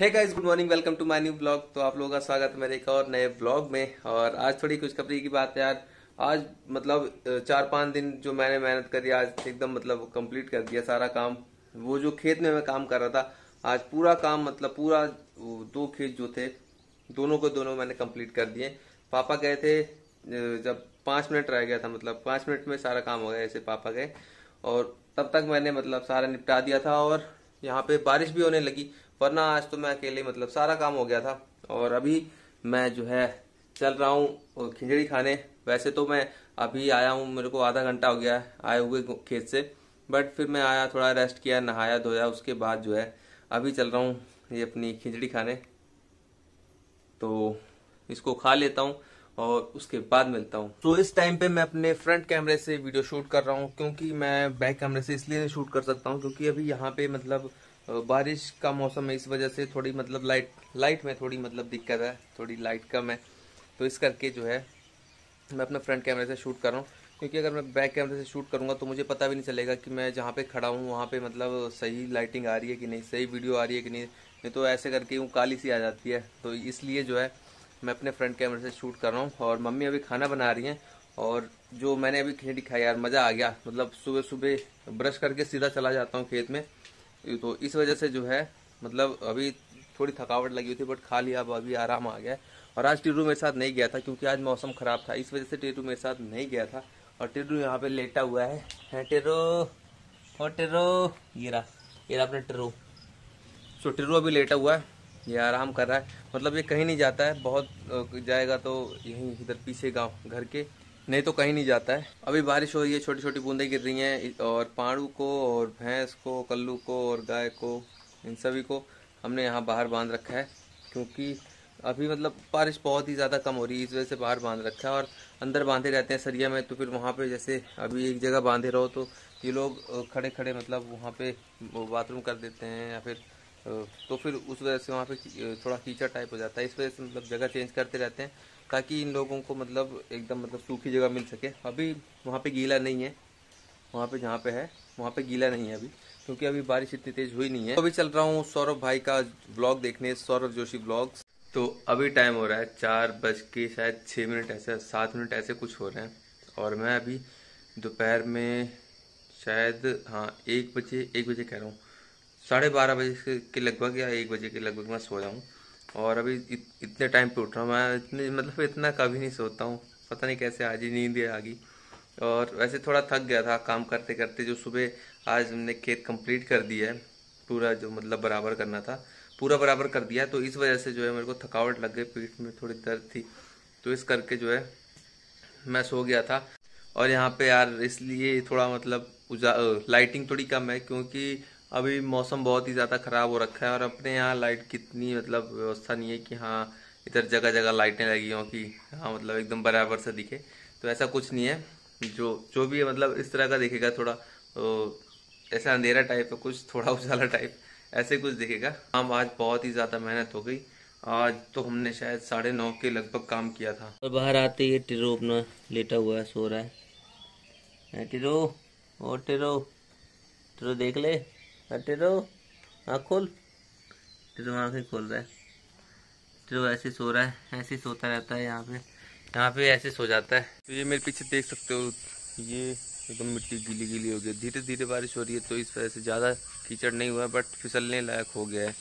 है guys good morning welcome to my new blog तो आप लोगों का स्वागत है मेरे एक और नए ब्लॉग में और आज थोड़ी खुशखबरी की बात है यार आज मतलब चार पांच दिन जो मैंने मेहनत करी आज एकदम मतलब कंप्लीट कर दिया सारा काम वो जो खेत में मैं काम कर रहा था आज पूरा काम मतलब पूरा दो खेत जो थे दोनों को दोनों मैंने कम्प्लीट कर दिए पापा गए थे जब पांच मिनट रह गया था मतलब पांच मिनट में सारा काम हो गया ऐसे पापा गए और तब तक मैंने मतलब सारा निपटा दिया था और यहाँ पे बारिश भी होने लगी वरना आज तो मैं अकेले मतलब सारा काम हो गया था और अभी मैं जो है चल रहा हूँ खिचड़ी खाने वैसे तो मैं अभी आया हूँ मेरे को आधा घंटा हो गया है आए हुए खेत से बट फिर मैं आया थोड़ा रेस्ट किया नहाया धोया उसके बाद जो है अभी चल रहा हूँ ये अपनी खिचड़ी खाने तो इसको खा लेता हूँ और उसके बाद मिलता हूँ तो इस टाइम पे मैं अपने फ्रंट कैमरे से वीडियो शूट कर रहा हूँ क्योंकि मैं बैक कैमरे से इसलिए नहीं शूट कर सकता हूँ क्योंकि अभी यहाँ पे मतलब बारिश का मौसम है इस वजह से थोड़ी मतलब लाइट लाइट में थोड़ी मतलब दिक्कत है थोड़ी लाइट कम है तो इस करके जो है मैं अपने फ्रंट कैमरे से शूट कर रहा हूँ क्योंकि अगर मैं बैक कैमरे से शूट करूँगा तो मुझे पता भी नहीं चलेगा कि मैं जहाँ पे खड़ा हूँ वहाँ पे मतलब सही लाइटिंग आ रही है कि नहीं सही वीडियो आ रही है कि नहीं नहीं तो ऐसे करके वो काली सी आ जाती है तो इसलिए जो है मैं अपने फ्रंट कैमरे से शूट कर रहा हूँ और मम्मी अभी खाना बना रही हैं और जो मैंने अभी खेती खाई यार मज़ा आ गया मतलब सुबह सुबह ब्रश करके सीधा चला जाता हूँ खेत में तो इस वजह से जो है मतलब अभी थोड़ी थकावट लगी हुई थी बट खा लिया अब अभी आराम आ गया और आज टीरू मेरे साथ नहीं गया था क्योंकि आज मौसम ख़राब था इस वजह से टीरू मेरे साथ नहीं गया था और टेरू यहाँ पे लेटा हुआ है है और टेरू ये रहा ये रहा सो टेरू अभी लेटा हुआ है ये आराम कर रहा है मतलब ये कहीं नहीं जाता है बहुत जाएगा तो यहीं इधर पीछे गाँव घर के नहीं तो कहीं नहीं जाता है अभी बारिश हो रही है छोटी छोटी बूंदें गिर रही हैं और पाड़ू को और भैंस को कल्लू को और गाय को इन सभी को हमने यहाँ बाहर बांध रखा है क्योंकि अभी मतलब बारिश बहुत ही ज़्यादा कम हो रही है इस वजह से बाहर बांध रखा है और अंदर बांधे रहते हैं सरिया में तो फिर वहाँ पर जैसे अभी एक जगह बांधे रहो तो ये लोग खड़े खड़े मतलब वहाँ पर बाथरूम कर देते हैं या फिर तो फिर उस वजह से वहाँ पर थोड़ा कीचड़ टाइप हो जाता है इस वजह से मतलब जगह चेंज करते रहते हैं ताकि इन लोगों को मतलब एकदम मतलब सूखी जगह मिल सके अभी वहाँ पे गीला नहीं है वहाँ पे जहाँ पे है वहाँ पे गीला नहीं है अभी क्योंकि अभी बारिश इतनी तेज हुई नहीं है तो अभी चल रहा हूँ सौरभ भाई का ब्लॉग देखने सौरभ जोशी ब्लॉग तो अभी टाइम हो रहा है चार बज के शायद छः मिनट ऐसे सात मिनट ऐसे कुछ हो रहे हैं और मैं अभी दोपहर में शायद हाँ एक बजे एक बजे कह रहा हूँ साढ़े बारह बजे के लगभग या एक बजे के लगभग मैं सो हूँ और अभी इत, इतने टाइम पे उठ रहा हूँ मैं इतने मतलब इतना कभी नहीं सोता हूँ पता नहीं कैसे आज ही नींद आ गई और वैसे थोड़ा थक गया था काम करते करते जो सुबह आज हमने खेत कंप्लीट कर दिया है पूरा जो मतलब बराबर करना था पूरा बराबर कर दिया तो इस वजह से जो है मेरे को थकावट लग गई पीठ में थोड़ी दर्द थी तो इस करके जो है मैं सो गया था और यहाँ पे यार इसलिए थोड़ा मतलब उजा लाइटिंग थोड़ी कम है क्योंकि अभी मौसम बहुत ही ज़्यादा ख़राब हो रखा है और अपने यहाँ लाइट कितनी मतलब व्यवस्था नहीं है कि हाँ इधर जगह जगह लाइटें लगी हों कि हाँ मतलब एकदम बराबर से दिखे तो ऐसा कुछ नहीं है जो जो भी है मतलब इस तरह का दिखेगा थोड़ा तो ऐसा अंधेरा टाइप है कुछ थोड़ा उजाला टाइप ऐसे कुछ दिखेगा हम आज बहुत ही ज़्यादा मेहनत हो गई आज तो हमने शायद साढ़े नौ के लगभग काम किया था और तो बाहर आते ही टिरो अपना लेटा हुआ है सो रहा है टिरो और टिरो टिरो देख ले टिरो आँख खोल आँखें खोल रहा है टिरो ऐसे सो रहा है ऐसे सोता रहता है यहाँ पे यहाँ पे ऐसे सो जाता है तो ये मेरे पीछे देख सकते हो ये एकदम मिट्टी गीली गीली हो गई धीरे धीरे बारिश हो रही है तो इस वजह से ज़्यादा कीचड़ नहीं हुआ बट फिसलने लायक हो गया है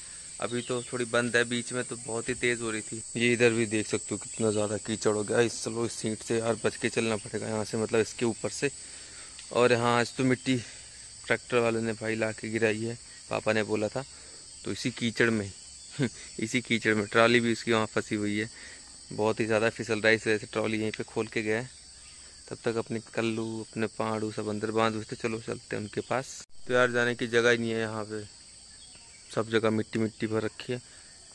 अभी तो थोड़ी बंद है बीच में तो बहुत ही तेज़ हो रही थी ये इधर भी देख सकते हो कितना ज़्यादा कीचड़ हो गया इस चलो इस सीट से यार बच के चलना पड़ेगा यहाँ से मतलब इसके ऊपर से और यहाँ आज तो मिट्टी ट्रैक्टर वाले ने भाई ला के गिराई है पापा ने बोला था तो इसी कीचड़ में इसी कीचड़ में ट्रॉली भी उसकी वहाँ फंसी हुई है बहुत ही ज़्यादा फिसल रहा है इस वजह से ट्रॉली यहीं पे खोल के गए तब तक अपने कल्लू अपने पहाड़ू सब अंदर बांध उसे चलो चलते हैं उनके पास तो यार जाने की जगह ही नहीं है यहाँ पे सब जगह मिट्टी मिट्टी भर रखी है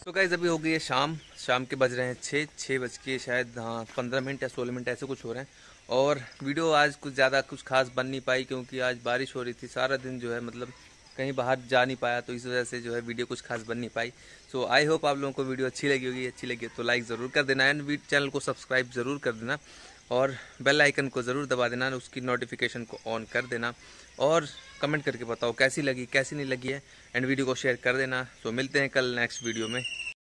तो गाइज़ अभी हो गई है शाम शाम के बज रहे हैं छः छः बज के शायद हाँ पंद्रह मिनट या सोलह मिनट ऐसे कुछ हो रहे हैं और वीडियो आज कुछ ज़्यादा कुछ खास बन नहीं पाई क्योंकि आज बारिश हो रही थी सारा दिन जो है मतलब कहीं बाहर जा नहीं पाया तो इस वजह से जो है वीडियो कुछ खास बन नहीं पाई सो आई होप आप लोगों को वीडियो अच्छी लगी होगी अच्छी लगी तो लाइक ज़रूर कर देना एंड चैनल को सब्सक्राइब ज़रूर कर देना और बेल आइकन को ज़रूर दबा देना उसकी नोटिफिकेशन को ऑन कर देना और कमेंट करके बताओ कैसी लगी कैसी नहीं लगी है एंड वीडियो को शेयर कर देना सो मिलते हैं कल नेक्स्ट वीडियो में